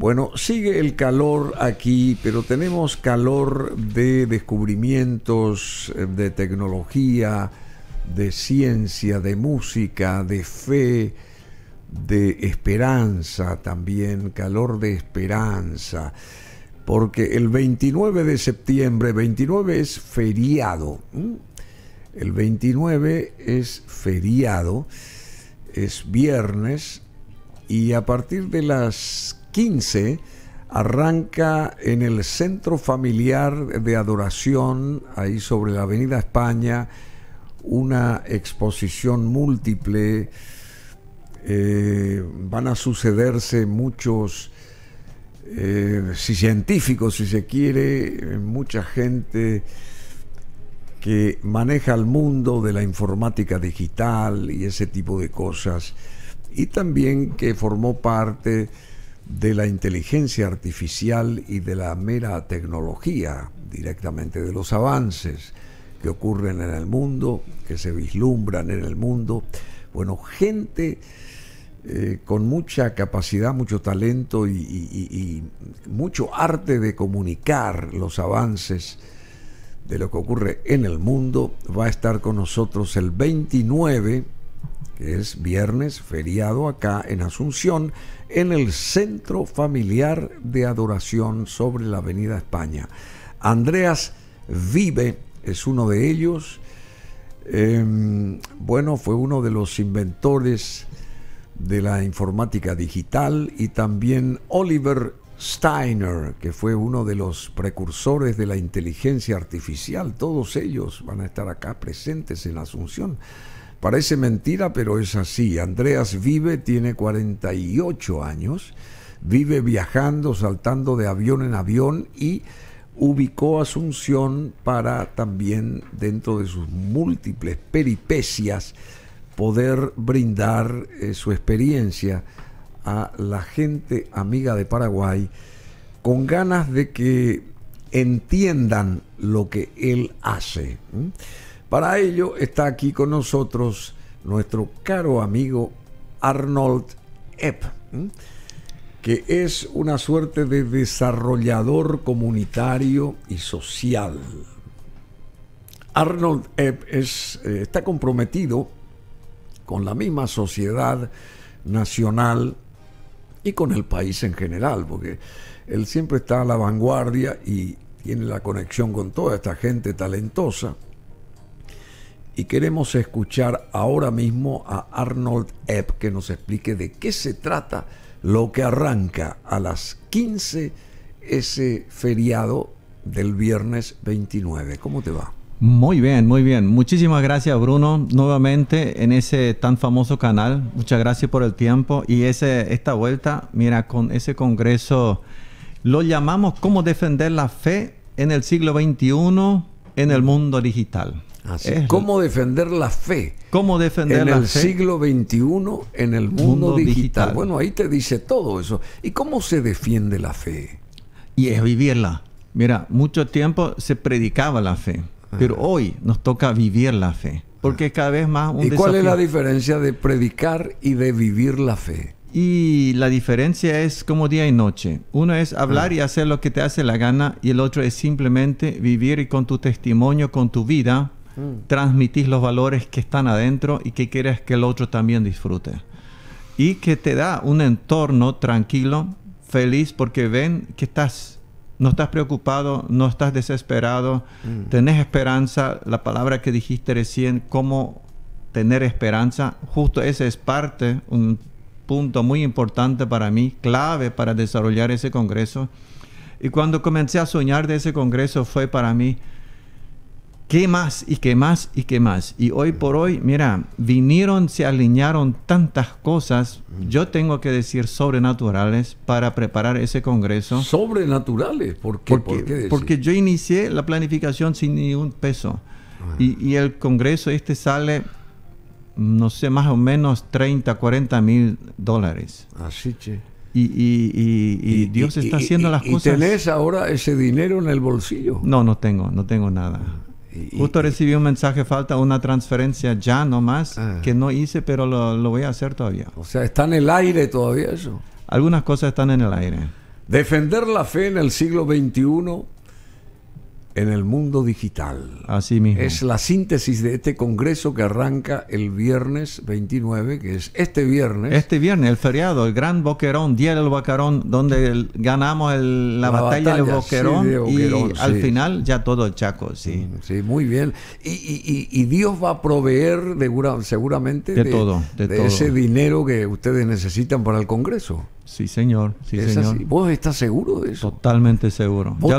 Bueno, sigue el calor aquí, pero tenemos calor de descubrimientos, eh, de tecnología, de ciencia, de música, de fe, de esperanza también, calor de esperanza. Porque el 29 de septiembre, 29 es feriado. El 29 es feriado, es viernes, y a partir de las 15 arranca en el Centro Familiar de Adoración, ahí sobre la Avenida España, una exposición múltiple. Eh, van a sucederse muchos, eh, si científicos, si se quiere, eh, mucha gente que maneja el mundo de la informática digital y ese tipo de cosas, y también que formó parte de la inteligencia artificial y de la mera tecnología, directamente de los avances que ocurren en el mundo, que se vislumbran en el mundo. Bueno, gente eh, con mucha capacidad, mucho talento y, y, mucho arte de comunicar los avances de lo que ocurre en el mundo, va a estar con nosotros el 29 es viernes feriado acá en Asunción, en el Centro Familiar de Adoración sobre la Avenida España. Andreas Vive es uno de ellos. Em, bueno, fue uno de los inventores de la informática digital y también Oliver Steiner, que fue uno de los precursores de la inteligencia artificial. Todos ellos van a estar acá presentes en Asunción. Parece mentira, pero es así. Andreas vive, tiene 48 años, vive viajando, saltando de avión en avión y ubicó Asunción para también, dentro de sus múltiples peripecias, poder brindar eh, su experiencia a la gente amiga de Paraguay con ganas de que entiendan lo que él hace. Para ello está aquí con nosotros nuestro caro amigo Arnold Epp, que es una suerte de desarrollador comunitario y social. Arnold Epp es, eh, está comprometido con la misma sociedad nacional y con el país en general, porque él siempre está a la vanguardia y tiene la conexión con toda esta gente talentosa. Y queremos escuchar ahora mismo a Arnold Epp que nos explique de qué se trata lo que arranca a las 15 ese feriado del viernes 29. ¿Cómo te va? Muy bien, muy bien. Muchísimas gracias Bruno nuevamente en ese tan famoso canal. Muchas gracias por el tiempo y ese, esta vuelta, mira, con ese congreso lo llamamos cómo defender la fe en el siglo XXI en el mundo digital. ¿Cómo defender la fe? ¿Cómo defender en el siglo XXI en el mundo, digital. Bueno, ahí te dice todo eso. ¿Y cómo se defiende la fe? Y es vivirla. Mira, mucho tiempo se predicaba la fe, pero ah. hoy nos toca vivir la fe, porque ah. cada vez más ¿Y cuál es la diferencia de predicar y de vivir la fe? Y la diferencia es como día y noche. Uno es hablar ah. y hacer lo que te hace la gana y el otro es simplemente vivir y con tu testimonio, con tu vida, mm. transmitir los valores que están adentro y que quieres que el otro también disfrute. Y que te da un entorno tranquilo, feliz, porque ven que estás no estás preocupado, no estás desesperado, mm. tenés esperanza, la palabra que dijiste recién, cómo tener esperanza, justo esa es parte, un, punto muy importante para mí, clave para desarrollar ese congreso. Y cuando comencé a soñar de ese congreso fue para mí, ¿qué más y qué más y qué más? Y hoy por hoy, mira, vinieron, se alinearon tantas cosas, yo tengo que decir sobrenaturales para preparar ese congreso. Sobrenaturales, ¿por qué? Porque, porque yo inicié la planificación sin ningún peso. Ah. Y, y, el congreso este sale no sé, más o menos 30, 40 mil dólares. Así, che. Y, Dios está haciendo las cosas. ¿Y tenés ahora ese dinero en el bolsillo? No, no tengo, no tengo nada. Ah, Justo recibí un mensaje, falta una transferencia ya nomás, ah. que no hice, pero lo, lo voy a hacer todavía. O sea, está en el aire todavía eso. Algunas cosas están en el aire. Defender la fe en el siglo XXI en el mundo digital. Así mismo. Es la síntesis de este congreso que arranca el viernes 29, que es este viernes. Este viernes, el feriado, el Gran Boquerón, Día del Boquerón, donde ganamos la, batalla, del Boquerón, y al final ya todo el Chaco, sí. Mm, sí, muy bien. Y, Dios va a proveer seguramente de, todo, de ese dinero que ustedes necesitan para el congreso. Sí, señor. Sí, ¿Vos estás seguro de eso? Totalmente seguro. ¿Vos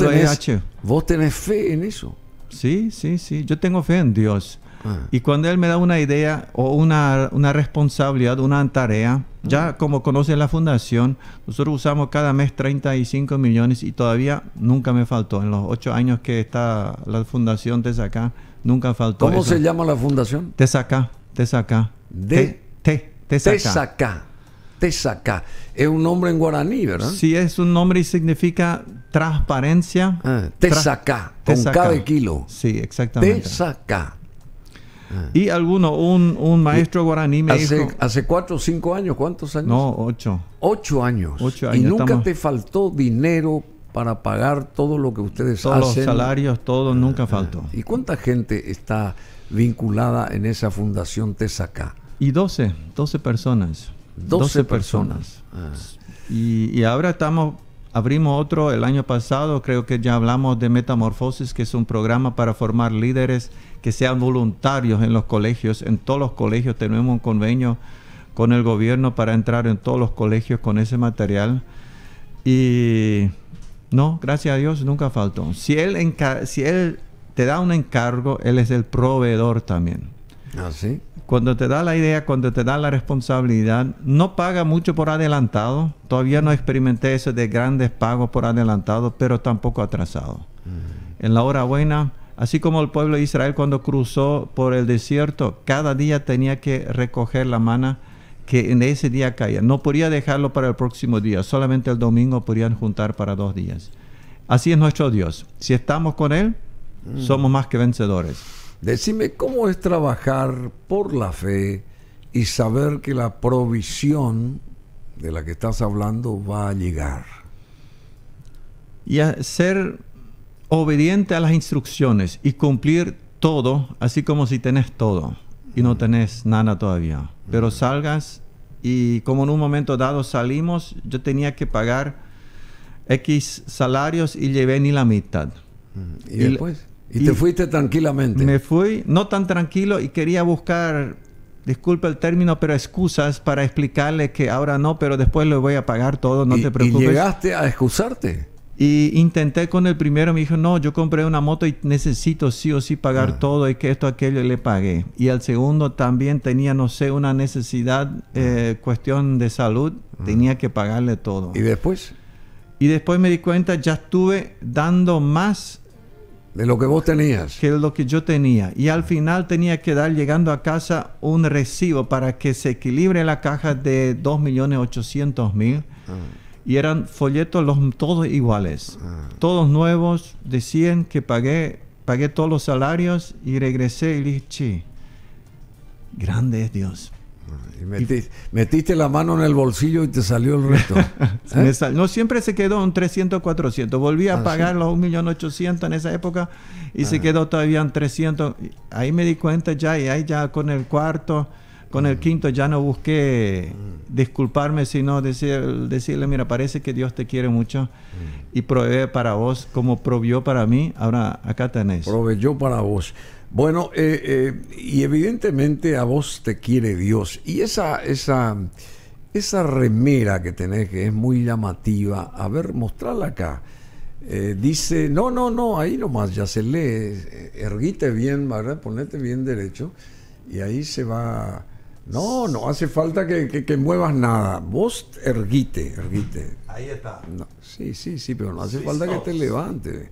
tenés, fe en eso? Sí, sí, sí. Yo tengo fe en Dios. Ah. Y cuando Él me da una idea o una, una responsabilidad, una tarea, ya ah. como conoce la fundación, nosotros usamos cada mes 35 millones y todavía nunca me faltó. En los ocho años que está la fundación de acá, nunca faltó. ¿Cómo se llama la fundación? Te saca, te saca. Tesaka Es un nombre en guaraní, ¿verdad? Sí, es un nombre y significa transparencia. Ah, con cada kilo. Sí, exactamente. Tesaka ah. Y alguno, un, maestro guaraní me hace, dijo... ¿Hace cuatro o cinco años? ¿Cuántos años? No, ocho. Ocho años. Ocho Y nunca te faltó dinero para pagar todo lo que ustedes Todos hacen. Los salarios, todo, ah, nunca ah. faltó. ¿Y cuánta gente está vinculada en esa fundación Tesaka? Y 12, 12 personas. 12, personas. Ah. Y, ahora estamos, abrimos otro el año pasado, creo que ya hablamos de Metamorfosis, que es un programa para formar líderes que sean voluntarios en los colegios. En todos los colegios tenemos un convenio con el gobierno para entrar en todos los colegios con ese material. Y no, gracias a Dios nunca faltó. Si él, si él te da un encargo, él es el proveedor también. así ah, cuando te da la idea, cuando te da la responsabilidad, no paga mucho por adelantado. Todavía no experimenté eso de grandes pagos por adelantado, pero tampoco atrasado. Mm. En la hora buena, así como el pueblo de Israel cuando cruzó por el desierto, cada día tenía que recoger la mana que en ese día caía. No podía dejarlo para el próximo día, solamente el domingo podían juntar para dos días. Así es nuestro Dios. Si estamos con Él, mm. somos más que vencedores. Decime cómo es trabajar por la fe y saber que la provisión de la que estás hablando va a llegar. Y ser obediente a las instrucciones y cumplir todo, así como si tenés todo y no tenés nada todavía. Pero salgas y como en un momento dado salimos, yo tenía que pagar X salarios y llevé ni la mitad. ¿Y, después? ¿Y, te fuiste tranquilamente? Me fui, no tan tranquilo, y quería buscar, disculpe el término, pero excusas para explicarle que ahora no, pero después le voy a pagar todo, no te preocupes. ¿Y llegaste a excusarte? Y intenté con el primero, me dijo, no, yo compré una moto y necesito sí o sí pagar ah. todo y que esto, aquello, le pagué. Y al segundo también tenía, no sé, una necesidad, ah. eh, cuestión de salud, ah. tenía que pagarle todo. ¿Y después? Y después me di cuenta, ya estuve dando más de lo que vos tenías. Que lo que yo tenía. Y al final tenía que dar, llegando a casa, un recibo para que se equilibre la caja de 2.800.000. Ah. Y eran folletos los, todos iguales. Ah. Todos nuevos. Decían que pagué, pagué todos los salarios y regresé y dije, grande es Dios metiste, la mano en el bolsillo y te salió el resto. ¿Eh? no, siempre se quedó un 300, 400. Volví a ah, pagar los 1.800.000 en esa época y se ah. quedó todavía en 300. Ahí me di cuenta ya y ahí ya con el cuarto, con el ah. quinto ya no busqué disculparme, sino decirle, mira, parece que Dios te quiere mucho y provee para vos como provió para mí. Ahora acá tenés. Proveyó para vos. Bueno, eh, eh, y evidentemente a vos te quiere Dios. Y esa, esa, esa remera que tenés, que es muy llamativa, a ver, mostrala acá. Eh, dice, no, no, no, ahí nomás ya se lee, erguite bien, ¿verdad? Ponete bien derecho y ahí se va... No, no hace falta que, muevas nada, vos erguite, erguite. Ahí está. sí, sí, sí, pero no hace falta que te levantes.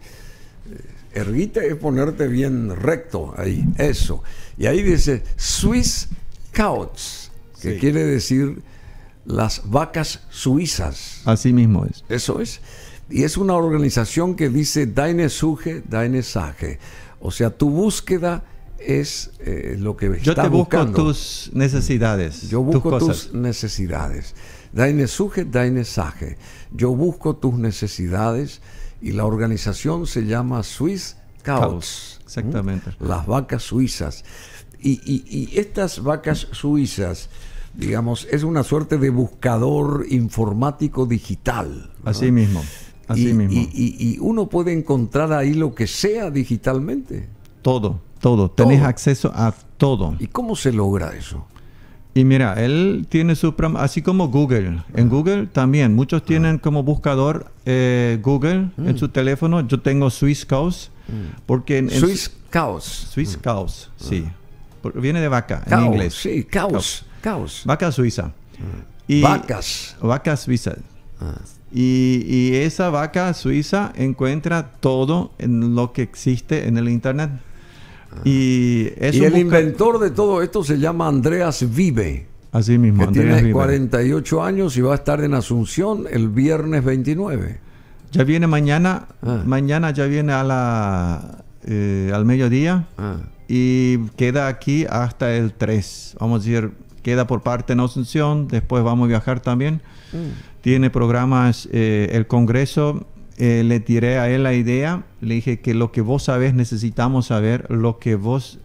Erguite es ponerte bien recto ahí, eso. Y ahí dice Swiss Cows, que quiere decir las vacas suizas. Así mismo es. Eso es. Y es una organización que dice Deine Suche, Deine O sea, tu búsqueda es eh, lo que Yo te busco tus necesidades. Yo busco tus, necesidades. Deine Suche, Deine Yo busco tus necesidades y la organización se llama Swiss Cows. Exactamente. Las vacas suizas. Y, estas vacas suizas, digamos, es una suerte de buscador informático digital. Así mismo. Así y, mismo. Y, uno puede encontrar ahí lo que sea digitalmente. Todo, todo. todo. Tenés acceso a todo. ¿Y cómo se logra eso? Y mira, él tiene su... Así como Google. En Google también. Muchos tienen ah. como buscador eh, Google en mm. su teléfono. Yo tengo Swiss Cows. Mm. Porque en, Swiss Cows. Swiss mm. ah. sí. viene de vaca en inglés. Sí, caos. Caos. Vaca suiza. Y vacas. Vaca suiza. Ah. Y, y esa vaca suiza encuentra todo en lo que existe en el Internet. Y, es el inventor de todo esto se llama Andreas Vive. Así mismo, que Andreas tiene 48 años y va a estar en Asunción el viernes 29. Ya viene mañana, ah. mañana ya viene a la, eh, al mediodía ah. y queda aquí hasta el 3. Vamos a decir, queda por parte en Asunción, después vamos a viajar también. Mm. Tiene programas eh, el Congreso eh, le tiré a él la idea, le dije que lo que vos sabés necesitamos saber, lo que vos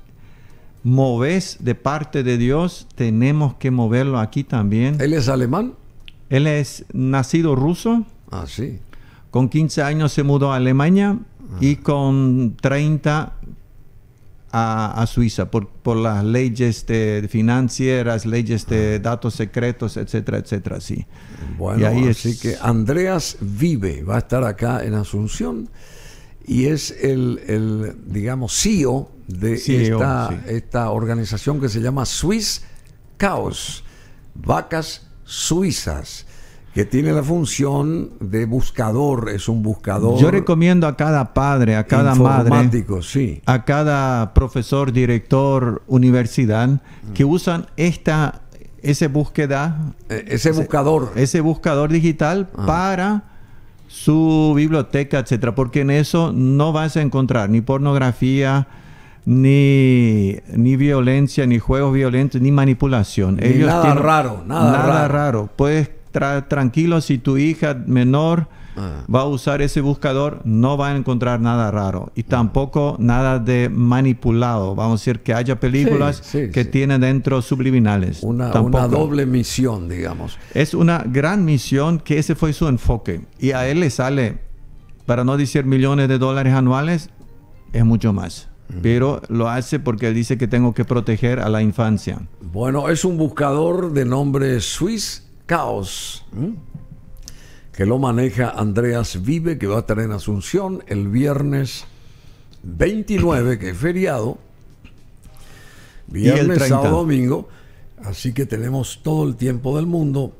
moves de parte de Dios, tenemos que moverlo aquí también. ¿Él es alemán? Él es nacido ruso. Ah, sí. Con 15 años se mudó a Alemania y ah. con 30 a, Suiza por, por, las leyes este, financieras, leyes de datos secretos, etcétera, etcétera, sí. Bueno, ahí así es... que Andreas Vive va a estar acá en Asunción y es el, el digamos, CEO de e esta, esta organización que se llama Swiss Chaos, Vacas Suizas que tiene la función de buscador, es un buscador. Yo recomiendo a cada padre, a cada madre, a cada profesor, director, universidad, que mm. usan esta, ese búsqueda, e, ese, buscador, ese buscador digital ah. para su biblioteca, etcétera, porque en eso no vas a encontrar ni pornografía, ni, ni violencia, ni juegos violentos, ni manipulación. Ellos nada raro, nada, raro. raro tranquilo, si tu hija menor ah. va a usar ese buscador, no va a encontrar nada raro y tampoco nada de manipulado. Vamos a decir que haya películas que tienen dentro subliminales. Una, doble misión, digamos. Es una gran misión que ese fue su enfoque y a él le sale, para no decir millones de dólares anuales, es mucho más pero lo hace porque dice que tengo que proteger a la infancia. Bueno, es un buscador de nombre Swiss Caos, que lo maneja Andreas Vive, que va a estar en Asunción el viernes 29, que es feriado, viernes, sábado, domingo. Así que tenemos todo el tiempo del mundo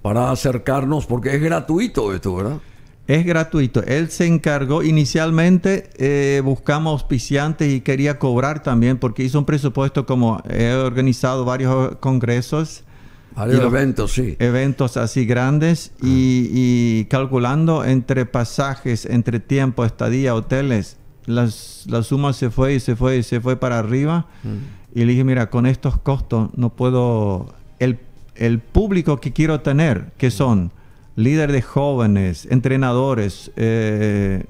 para acercarnos, porque es gratuito esto, ¿verdad? Es gratuito. Él se encargó, inicialmente eh, buscamos auspiciantes y quería cobrar también, porque hizo un presupuesto como he organizado varios congresos eventos, sí. Eventos así grandes ah. y, calculando entre pasajes, entre tiempo, estadía, hoteles, las, la suma se fue y se fue y se fue para arriba. Mm. Y le dije, mira, con estos costos no puedo... El, el público que quiero tener, que mm. son líderes de jóvenes, entrenadores, eh,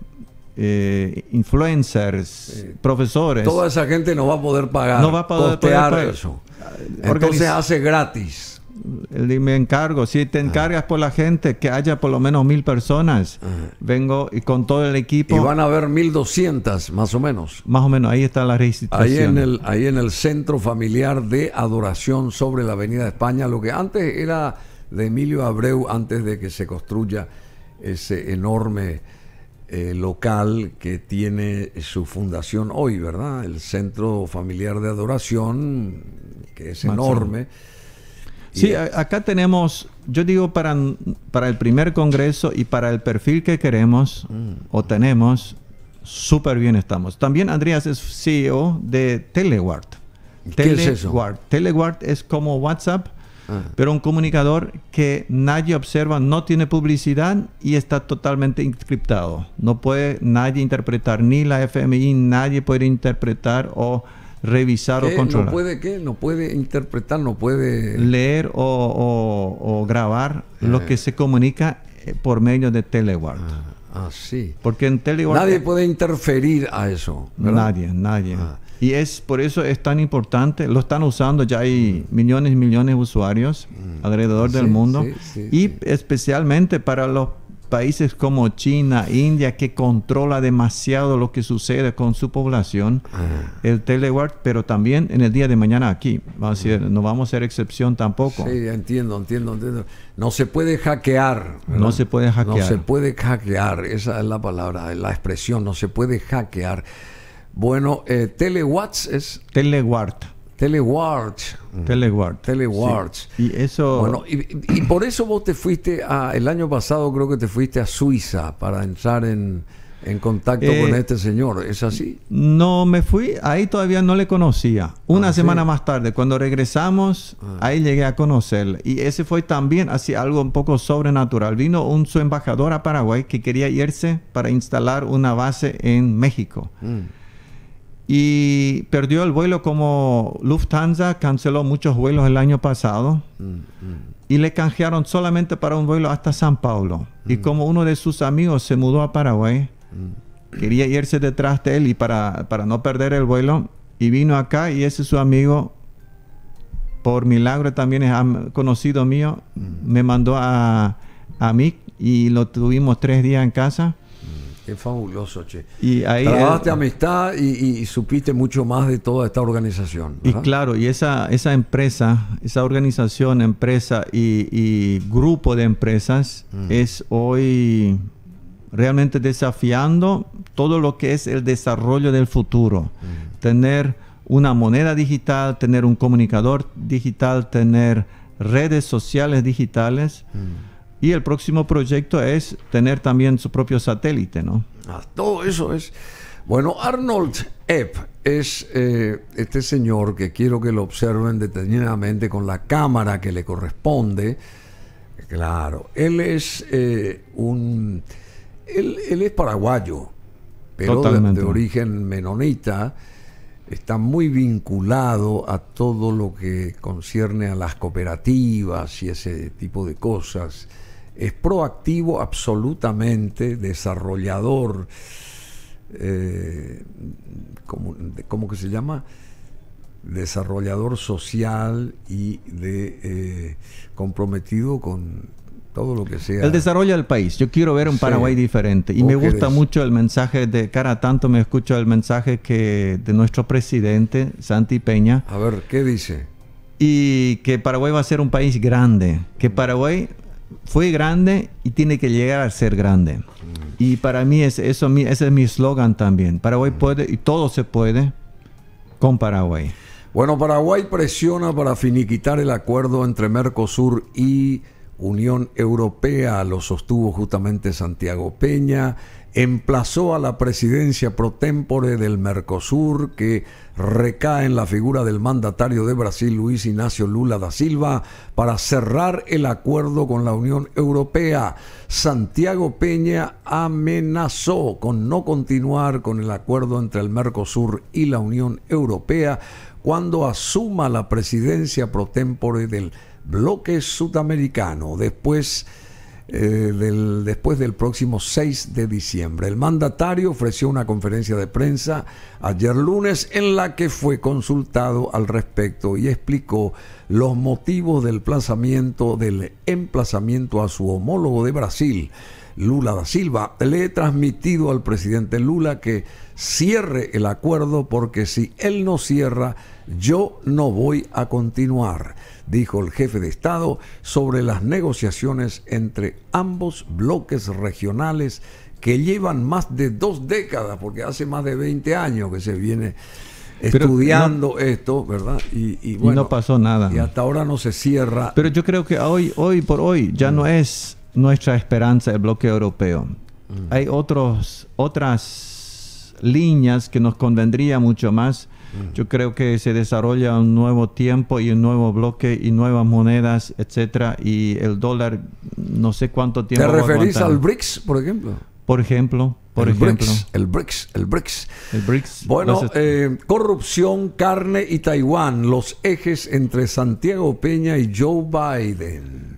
eh, influencers, profesores. Toda esa gente no va a poder pagar. No va a poder, poder pagar eso. Entonces hace gratis me encargo, si te ah. encargas por la gente, que haya por lo menos mil personas. Ah. Vengo y con todo el equipo. Y van a haber mil doscientas, más o menos. Más o menos, ahí está la registración. Ahí en el, ahí en el Centro Familiar de Adoración sobre la Avenida de España, lo que antes era de Emilio Abreu, antes de que se construya ese enorme eh, local que tiene su fundación hoy, ¿verdad? El Centro Familiar de Adoración, que es enorme Sí, eh, acá tenemos, yo digo, para, para el primer congreso y para el perfil que queremos mm. o tenemos, súper bien estamos. También Andreas es CEO de Teleward. ¿Qué es eso? es como WhatsApp, ah. pero un comunicador que nadie observa, no tiene publicidad y está totalmente encriptado. No puede nadie interpretar, ni la FMI, nadie puede interpretar o revisar o eh, controlar. No puede qué, no puede interpretar, no puede leer o, grabar lo eh. que se comunica eh, por medio de telewart. Ah, ah, sí. Porque en telewart nadie puede interferir a eso. Nadie, nadie. Ah. Y es por eso es tan importante, lo están usando, ya hay mm. millones y millones de usuarios mm. alrededor del mundo. y especialmente para los países como China, India, que controla demasiado lo que sucede con su población, ah. el telewart, pero también en el día de mañana aquí. Va no vamos a ser excepción tampoco. Sí, entiendo, entiendo, entiendo. No se puede hackear. No se puede hackear. No se puede hackear, esa es la palabra, la expresión, no se puede hackear. Bueno, eh, es... Telewart. Telewatch. Mm. Telewatch. Telewatch. Y eso. Bueno, y, por eso vos te fuiste El año pasado creo que te fuiste a Suiza para entrar en, contacto eh, con este señor. ¿Es así? No, me fui. Ahí todavía no le conocía. Una ah, semana más tarde, cuando regresamos, ah. ahí llegué a conocerle. Y ese fue también así algo un poco sobrenatural. Vino un, su embajador a Paraguay que quería irse para instalar una base en México. Mm y perdió el vuelo como Lufthansa canceló muchos vuelos el año pasado y le canjearon solamente para un vuelo hasta San Paulo. Y mm. como uno de sus amigos se mudó a Paraguay, mm. quería irse detrás de él y para, para no perder el vuelo, y vino acá y ese su amigo, por milagro también es conocido mío, mm. me mandó a, a mí y lo tuvimos tres días en casa fabuloso, che. Y ahí, Trabajaste eh, amistad y, supiste mucho más de toda esta organización. Y claro, y esa, esa empresa, esa organización, empresa y, grupo de empresas mm. es hoy realmente desafiando todo lo que es el desarrollo del futuro. Mm. Tener una moneda digital, tener un comunicador digital, tener redes sociales digitales. Mm. Y el próximo proyecto es tener también su propio satélite, ¿no? Ah, todo eso es. Bueno, Arnold Epp es eh, este señor que quiero que lo observen detenidamente con la cámara que le corresponde. Claro, él es eh, un. Él, es paraguayo, pero de, origen menonita. Está muy vinculado a todo lo que concierne a las cooperativas y ese tipo de cosas es proactivo absolutamente, desarrollador, eh, ¿Cómo como, que se llama, desarrollador social y de eh, comprometido con todo lo que sea. El desarrollo del país. Yo quiero ver un Paraguay diferente. Y me gusta mucho el mensaje de cara tanto me escucho el mensaje que de nuestro presidente Santi Peña. A ver, ¿qué dice? Y que Paraguay va a ser un país grande, que Paraguay fue grande y tiene que llegar a ser grande. Y para mí es, eso, ese es mi eslogan también. Paraguay mm. puede y todo se puede con Paraguay. Bueno, Paraguay presiona para finiquitar el acuerdo entre Mercosur y Unión Europea. Lo sostuvo justamente Santiago Peña emplazó a la presidencia pro del Mercosur, que recae en la figura del mandatario de Brasil, Luis Ignacio Lula da Silva, para cerrar el acuerdo con la Unión Europea. Santiago Peña amenazó con no continuar con el acuerdo entre el Mercosur y la Unión Europea cuando asuma la presidencia pro del bloque sudamericano. Después eh, después del próximo 6 de diciembre. El mandatario ofreció una conferencia de prensa ayer lunes en la que fue consultado al respecto y explicó los motivos del del emplazamiento a su homólogo de Brasil. Lula da Silva. Le he transmitido al presidente Lula que cierre el acuerdo porque si él no cierra, yo no voy a continuar dijo el jefe de Estado, sobre las negociaciones entre ambos bloques regionales que llevan más de dos décadas, porque hace más de 20 años que se viene estudiando esto, ¿verdad? Y, bueno, no pasó nada. Y hasta ahora no se cierra. Pero yo creo que hoy, hoy por hoy, ya no mm. es nuestra esperanza el bloque europeo. Mm. Hay otros, otras líneas que nos convendría mucho más yo creo que se desarrolla un nuevo tiempo y un nuevo bloque y nuevas monedas, etcétera. Y el dólar, no sé cuánto tiempo. ¿Te referís al BRICS, por ejemplo? Por ejemplo, por el ejemplo. BRICS, el BRICS, el BRICS. El BRICS. Bueno, eh, corrupción, carne y Taiwán, los ejes entre Santiago Peña y Joe Biden.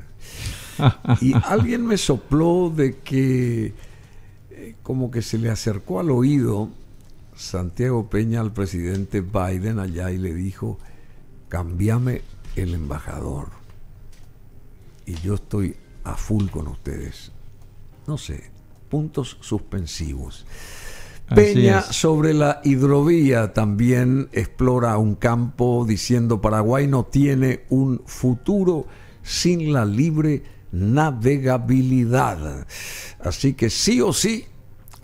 y alguien me sopló de que eh, como que se le acercó al oído Santiago Peña al presidente Biden allá y le dijo, cambiame el embajador. Y yo estoy a full con ustedes. No sé, puntos suspensivos. Peña sobre la hidrovía también explora un campo diciendo Paraguay no tiene un futuro sin la libre navegabilidad. Así que sí o sí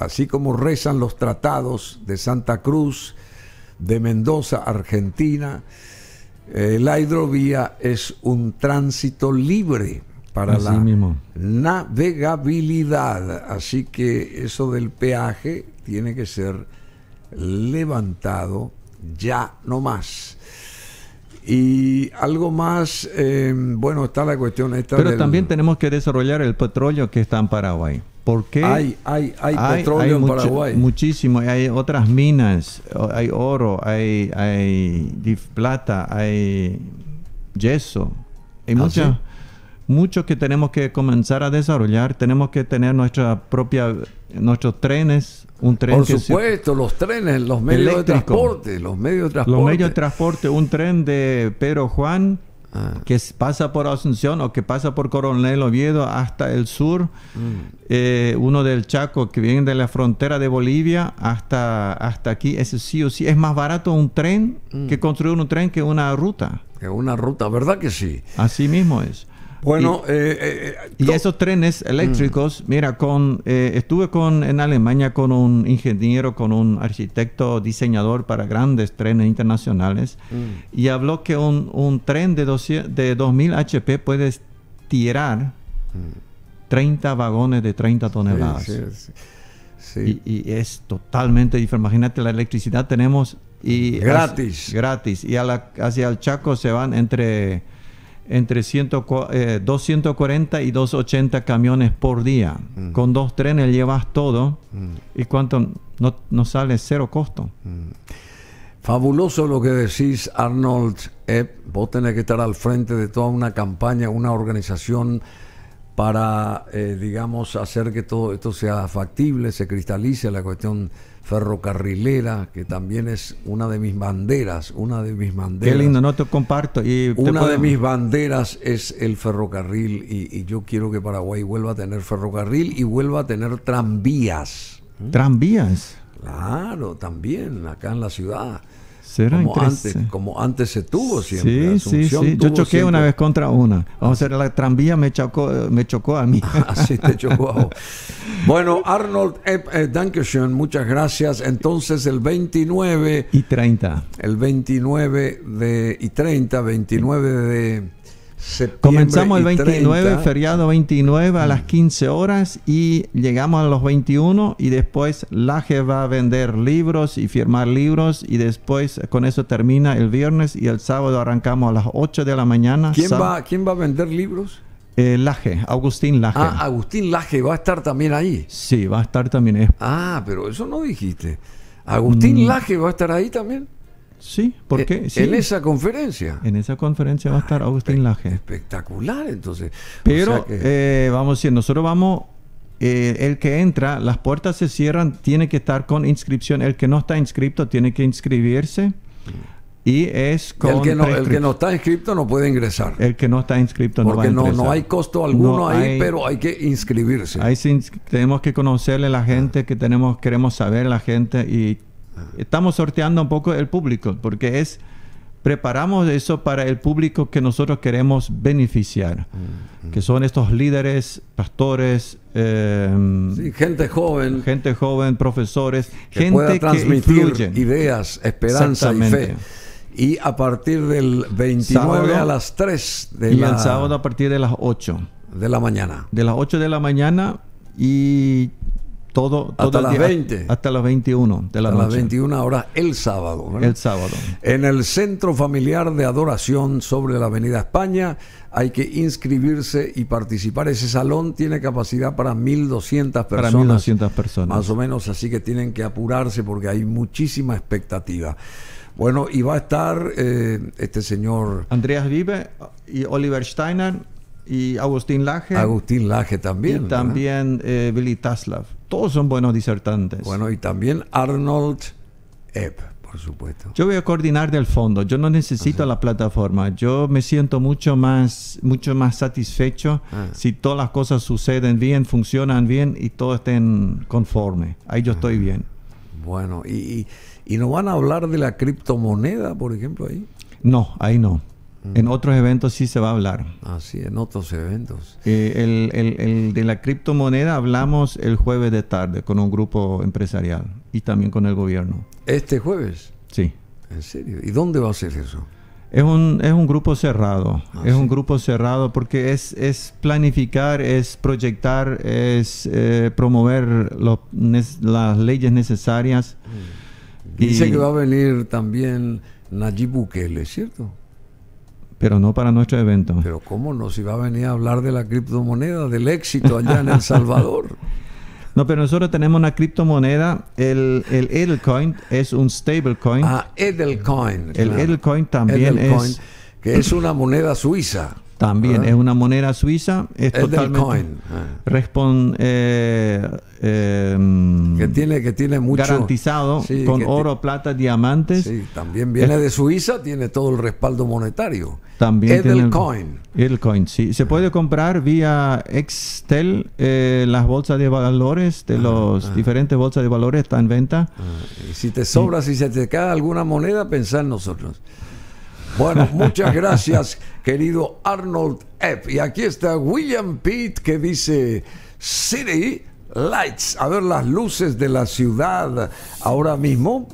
así como rezan los tratados de Santa Cruz, de Mendoza, Argentina, eh, la hidrovía es un tránsito libre para la navegabilidad. Así que eso del peaje tiene que ser levantado ya no más. Y algo más, eh, bueno, está la cuestión esta Pero también tenemos que desarrollar el petróleo que está en Paraguay. ¿Por Hay, hay, hay, petróleo en Paraguay. Muchísimo. Hay otras minas, hay oro, hay, hay plata, hay yeso. Hay ¿Ah, muchos que tenemos que comenzar a desarrollar. Tenemos que tener nuestra propia, nuestros trenes, un tren. Por supuesto, los trenes, medios de transporte, los medios de transporte. Los medios de transporte, un tren de Pedro Juan Ah. que pasa por Asunción o que pasa por Coronel Oviedo hasta el sur, mm. eh, uno del Chaco que viene de la frontera de Bolivia hasta, hasta aquí, ese sí o sí, es más barato un tren que mm. construir un tren que una ruta. Que una ruta, ¿verdad que sí? Así mismo es. Bueno, y, eh, eh, eh, esos trenes eléctricos, mm. mira, con estuve con en Alemania con un ingeniero, con un arquitecto, diseñador para grandes trenes internacionales mm. y habló que un, tren de, de 2000 HP puede tirar 30 mm. vagones de 30 toneladas. Y, es totalmente diferente. Imagínate, la electricidad tenemos y gratis. gratis. Y a la, hacia el Chaco se van entre entre 240 eh, y 280 camiones por día. Mm. Con dos trenes llevas todo mm. y cuánto no, no, sale cero costo. Mm. Fabuloso lo que decís, Arnold. Eh, vos tenés que estar al frente de toda una campaña, una organización para, eh, digamos, hacer que todo esto sea factible, se cristalice la cuestión ferrocarrilera, que también es una de mis banderas, una de mis banderas. Qué lindo, no te comparto. Y una de mis banderas es el ferrocarril y, y, yo quiero que Paraguay vuelva a tener ferrocarril y vuelva a tener tranvías. ¿Tranvías? Claro, también, acá en la ciudad como antes, como antes se tuvo siempre. Sí, sí, sí. Yo choqué una vez contra una. O sea, la tranvía me chocó, me chocó a mí. Así te chocó. bueno, Arnold eh, eh, Dankeschön, muchas gracias. Entonces, el 29... Y 30. El 29 de... Y 30, 29 de Comenzamos el 29, feriado 29 a las 15 horas y llegamos a los 21 y después Laje va a vender libros y firmar libros y después con eso termina el viernes y el sábado arrancamos a las 8 de la mañana. ¿Quién, va, a vender libros? Eh, Laje, Agustín Laje. Ah, Agustín Laje va a estar también ahí. Sí, va a estar también. Ah, pero eso no dijiste. Agustín mm. Laje va a estar ahí también. Sí, porque eh, en esa conferencia. En esa conferencia va a estar ah, Agustín Laje. Espectacular, entonces. Pero eh, vamos a decir, nosotros vamos, eh, el que entra, las puertas se cierran, tiene que estar con inscripción. El que no está inscrito tiene que inscribirse. Y es con. El que, no, el que no está inscrito no puede ingresar. El que no está inscrito no va a ingresar. No, no hay costo alguno ahí, pero hay que inscribirse. Ahí tenemos que conocerle a la gente, que tenemos queremos saber la gente y estamos sorteando un poco el público, porque es preparamos eso para el público que nosotros queremos beneficiar, que son estos líderes, pastores, em, gente joven, gente joven, profesores, gente que transmitir ideas, esperanza y fe. Y a partir del 29 a las 3 de y la... el sábado a partir de las 8. De la mañana. De las 8 de la mañana y todo, hasta las Hasta las 21 de hasta las 21 horas el sábado. El sábado. En el Centro Familiar de Adoración sobre la Avenida España hay que inscribirse y participar. Ese salón tiene capacidad para 1.200 personas. Para 1.200 personas. Más o menos, así que tienen que apurarse porque hay muchísima expectativa. Bueno, y va a estar eh, este señor... Andreas Vive y Oliver Steiner y Agustín Laje. Agustín Laje también. Y también eh, Billy Taslav. Todos son buenos disertantes. Bueno, y también Arnold Epp, por supuesto. Yo voy a coordinar del fondo. Yo no necesito ah, la plataforma. Yo me siento mucho más, mucho más satisfecho ah. si todas las cosas suceden bien, funcionan bien y todos estén conforme. Ahí yo ah. estoy bien. Bueno, y, y, y no van a hablar de la criptomoneda, por ejemplo, ahí. No, ahí no. En otros eventos sí se va a hablar. Así, ah, en otros eventos. Eh, el, el, el, de la criptomoneda hablamos el jueves de tarde con un grupo empresarial y también con el gobierno. ¿Este jueves? Sí. ¿En serio? ¿Y dónde va a ser eso? Es un, es un grupo cerrado, ah, es un grupo cerrado porque es, es planificar, es proyectar, es eh, promover las leyes necesarias. Mm. Dice que va a venir también Nayib Bukele, ¿cierto? pero no para nuestro evento. Pero ¿cómo no? Si va a venir a hablar de la criptomoneda, del éxito allá en El Salvador. No, pero nosotros tenemos una criptomoneda. El, el Edelcoin es un stablecoin. Ah, Edelcoin. El Edelcoin también es... Que es una moneda suiza. También ah. es una moneda suiza. Es, totalmente ah. eh, em, que tiene, que tiene mucho. Garantizado con oro, plata, diamantes. Sí, también viene de Suiza, tiene todo el respaldo monetario. También el COIN, sí. Se puede ah. comprar vía Excel eh, las bolsas de valores de los diferentes bolsas de valores está en venta. si te sobra, y si se te cae alguna moneda, pensar nosotros. Bueno, muchas gracias, querido Arnold F. Y aquí está William Pitt que dice City Lights, a ver las luces de la ciudad ahora mismo.